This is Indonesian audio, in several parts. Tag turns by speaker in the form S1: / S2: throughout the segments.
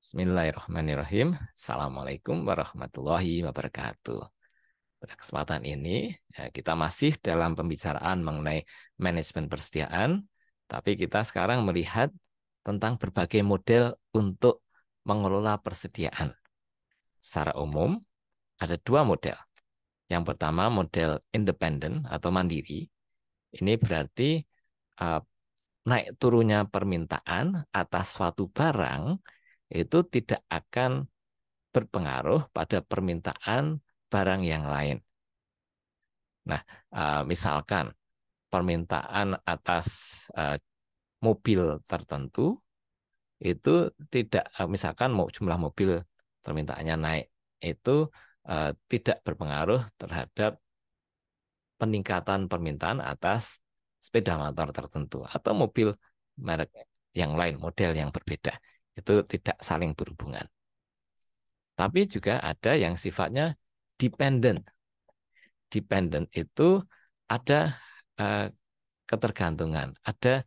S1: Bismillahirrahmanirrahim. Assalamualaikum warahmatullahi wabarakatuh. Pada kesempatan ini, ya, kita masih dalam pembicaraan mengenai manajemen persediaan, tapi kita sekarang melihat tentang berbagai model untuk mengelola persediaan. Secara umum, ada dua model. Yang pertama, model independen atau mandiri. Ini berarti uh, naik turunnya permintaan atas suatu barang itu tidak akan berpengaruh pada permintaan barang yang lain. Nah, eh, misalkan permintaan atas eh, mobil tertentu itu tidak eh, misalkan jumlah mobil permintaannya naik itu tidak berpengaruh terhadap peningkatan permintaan atas sepeda motor tertentu atau mobil merek yang lain model yang berbeda itu tidak saling berhubungan. Tapi juga ada yang sifatnya dependent. Dependent itu ada eh, ketergantungan, ada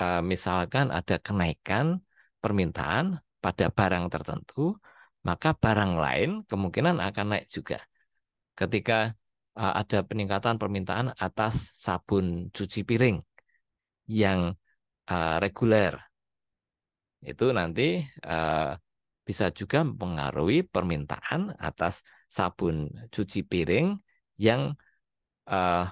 S1: eh, misalkan ada kenaikan permintaan pada barang tertentu, maka barang lain kemungkinan akan naik juga. Ketika eh, ada peningkatan permintaan atas sabun cuci piring yang uh, reguler itu nanti uh, bisa juga mempengaruhi permintaan atas sabun cuci piring yang uh,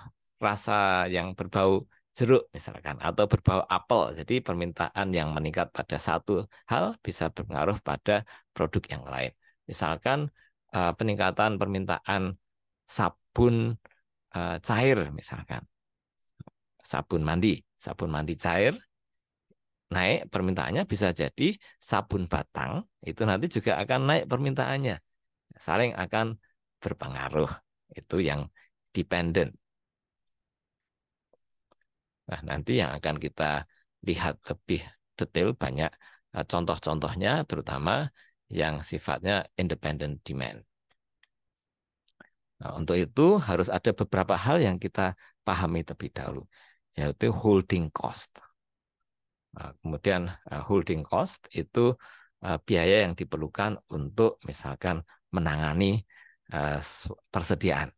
S1: rasa yang berbau jeruk misalkan atau berbau apel. Jadi permintaan yang meningkat pada satu hal bisa berpengaruh pada produk yang lain. Misalkan uh, peningkatan permintaan sabun uh, cair misalkan. Sabun mandi, sabun mandi cair naik permintaannya bisa jadi sabun batang itu nanti juga akan naik permintaannya. Saling akan berpengaruh. Itu yang dependent. Nah, nanti yang akan kita lihat lebih detail banyak eh, contoh-contohnya terutama yang sifatnya independent demand. Nah, untuk itu harus ada beberapa hal yang kita pahami terlebih dahulu, yaitu holding cost. Nah, kemudian eh, holding cost itu eh, biaya yang diperlukan untuk misalkan menangani eh, persediaan.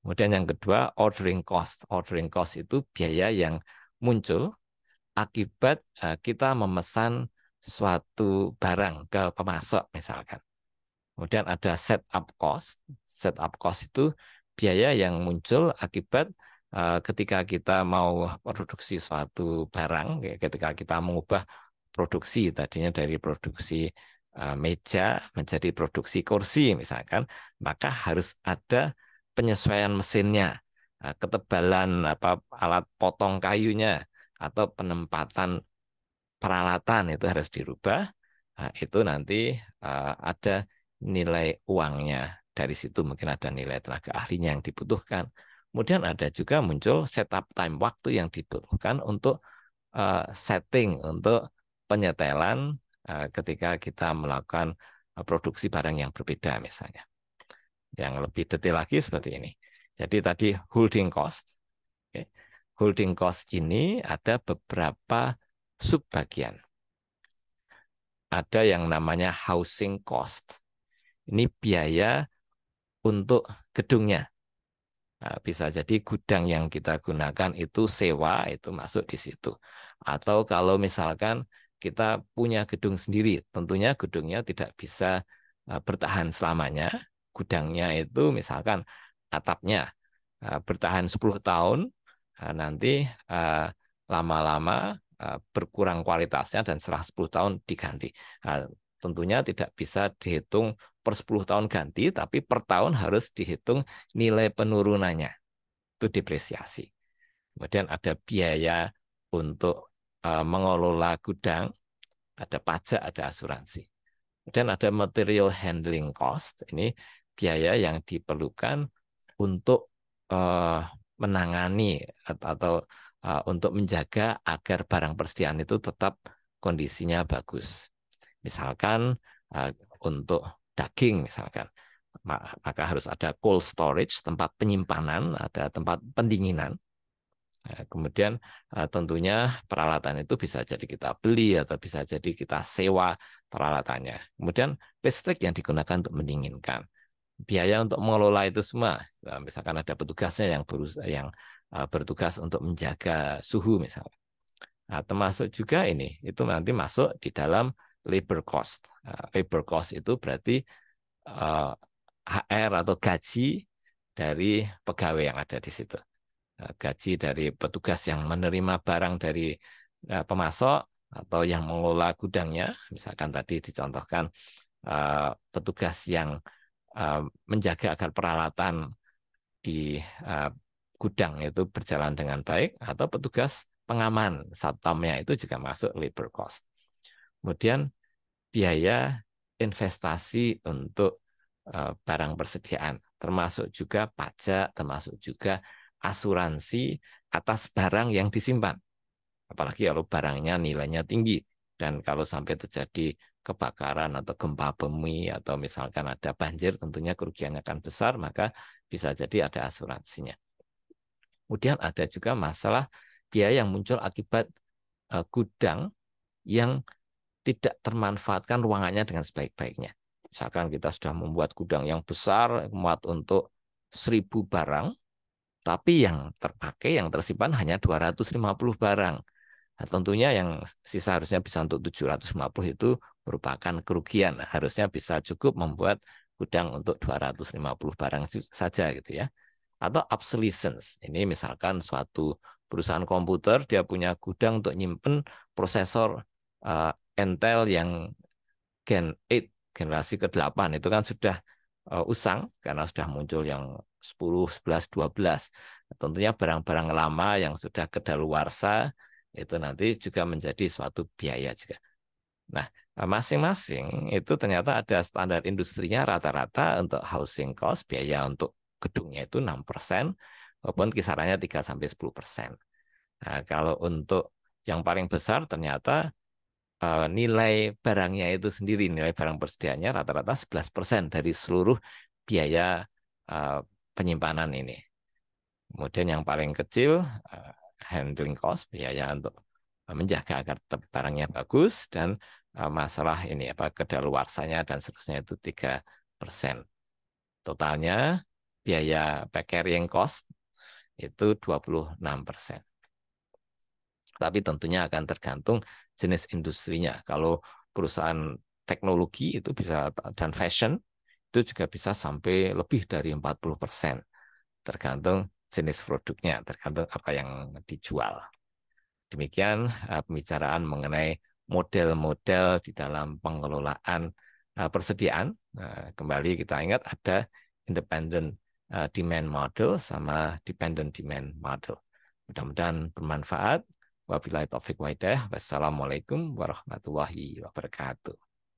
S1: Kemudian yang kedua ordering cost. Ordering cost itu biaya yang muncul akibat kita memesan suatu barang ke pemasok misalkan. Kemudian ada setup cost. Setup cost itu biaya yang muncul akibat Eh, ketika kita mau produksi suatu barang, ya, ketika kita mengubah produksi tadinya dari produksi eh, meja menjadi produksi kursi misalkan, maka harus ada penyesuaian mesinnya, eh, ketebalan apa alat potong kayunya atau penempatan peralatan itu harus dirubah. Itu nanti ada nilai uangnya dari situ mungkin ada nilai tenaga ahlinya yang dibutuhkan Kemudian ada juga muncul setup time waktu yang dibutuhkan untuk uh, setting untuk penyetelan uh, ketika kita melakukan uh, produksi barang yang berbeda misalnya. Yang lebih detail lagi seperti ini. Jadi tadi holding cost. Okay. Holding cost ini ada beberapa subbagian. Ada yang namanya housing cost. Ini biaya untuk gedungnya, Nah, bisa jadi gudang yang kita gunakan itu sewa, itu masuk di situ. Atau kalau misalkan kita punya gedung sendiri, tentunya gedungnya tidak bisa eh, bertahan selamanya. Gudangnya itu misalkan atapnya eh, bertahan 10 tahun, eh, nanti lama-lama berkurang kualitasnya dan setelah 10 tahun diganti tentunya tidak bisa dihitung per 10 tahun ganti, tapi per tahun harus dihitung nilai penurunannya. Itu depresiasi. Kemudian ada biaya untuk eh, mengelola gudang, ada pajak, ada asuransi. Kemudian ada material handling cost, ini biaya yang diperlukan untuk eh, menangani atau eh, untuk menjaga agar barang persediaan itu tetap kondisinya bagus. Misalkan eh, untuk daging misalkan maka harus ada cold storage tempat penyimpanan ada tempat pendinginan eh, kemudian eh, tentunya peralatan itu bisa jadi kita beli atau bisa jadi kita sewa peralatannya kemudian listrik yang digunakan untuk mendinginkan biaya untuk mengelola itu semua misalkan ada petugasnya yang berus yang bertugas untuk menjaga suhu misalnya nah, termasuk juga ini itu nanti masuk di dalam labor cost. Uh, labor cost itu berarti uh, eh, HR atau gaji dari pegawai yang ada di situ. Uh, gaji dari petugas yang menerima barang dari uh, pemasok atau yang mengelola gudangnya, misalkan tadi dicontohkan uh, petugas yang uh, menjaga agar peralatan di uh, gudang itu berjalan dengan baik atau petugas pengaman satpamnya itu juga masuk labor cost. Kemudian biaya investasi untuk eh, barang persediaan, termasuk juga pajak, termasuk juga asuransi atas barang yang disimpan. Apalagi kalau barangnya nilainya tinggi dan kalau sampai terjadi kebakaran atau gempa bumi atau misalkan ada banjir tentunya kerugiannya akan besar maka bisa jadi ada asuransinya. Kemudian ada juga masalah biaya yang muncul akibat eh, gudang yang tidak termanfaatkan ruangannya dengan sebaik-baiknya. Misalkan kita sudah membuat gudang yang besar, muat untuk 1000 barang, tapi yang terpakai, yang tersimpan hanya 250 barang. Nah, tentunya yang sisa harusnya bisa untuk 750 itu merupakan kerugian. Harusnya bisa cukup membuat gudang untuk 250 barang saja gitu ya. Atau obsolescence. Ini misalkan suatu perusahaan komputer dia punya gudang untuk nyimpen prosesor eh, Intel yang Gen 8 generasi ke-8 itu kan sudah eh, usang karena sudah muncul yang 10, 11, 12. Tentunya barang-barang lama yang sudah kedaluwarsa itu nanti juga menjadi suatu biaya juga. Nah, masing-masing itu ternyata ada standar industrinya rata-rata untuk housing cost, biaya untuk gedungnya itu 6 persen, maupun kisarannya 3 sampai 10 persen. Nah, kalau untuk yang paling besar ternyata Eh, nilai barangnya itu sendiri, nilai barang persediaannya rata-rata 11% dari seluruh biaya eh, penyimpanan ini. Kemudian yang paling kecil eh, handling cost, biaya untuk menjaga agar barangnya bagus dan masalah ini apa kedaluarsanya dan seterusnya itu tiga Totalnya biaya carrying cost itu 26 Tapi tentunya akan tergantung jenis industrinya. Kalau perusahaan teknologi itu bisa dan fashion itu juga bisa sampai lebih dari 40% tergantung jenis produknya, tergantung apa yang dijual. Demikian eh, pembicaraan mengenai model-model di dalam pengelolaan eh, persediaan. Nah, kembali kita ingat ada independent eh, demand model sama dependent demand model. Mudah-mudahan bermanfaat. Wabillahi taufik hidayah. Wassalamualaikum warahmatullahi wabarakatuh.